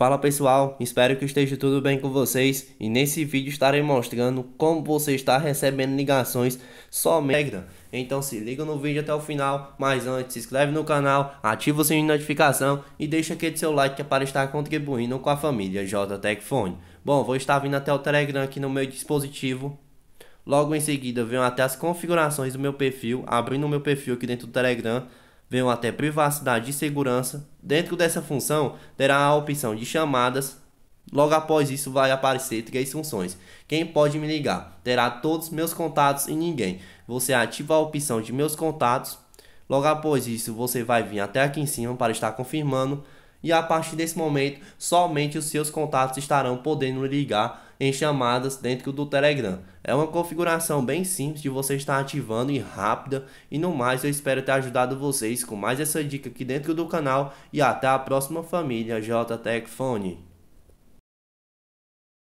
Fala pessoal, espero que esteja tudo bem com vocês e nesse vídeo estarei mostrando como você está recebendo ligações somente Então se liga no vídeo até o final, mas antes se inscreve no canal, ativa o sininho de notificação e deixa aquele seu like é para estar contribuindo com a família JTEC Bom, vou estar vindo até o Telegram aqui no meu dispositivo. Logo em seguida venho até as configurações do meu perfil, abrindo o meu perfil aqui dentro do Telegram venham até privacidade e segurança. Dentro dessa função, terá a opção de chamadas. Logo após isso, vai aparecer três funções. Quem pode me ligar? Terá todos meus contatos e ninguém. Você ativa a opção de meus contatos. Logo após isso, você vai vir até aqui em cima para estar confirmando e a partir desse momento somente os seus contatos estarão podendo ligar em chamadas dentro do Telegram. É uma configuração bem simples de você estar ativando e rápida. E no mais, eu espero ter ajudado vocês com mais essa dica aqui dentro do canal e até a próxima família JTech Phone.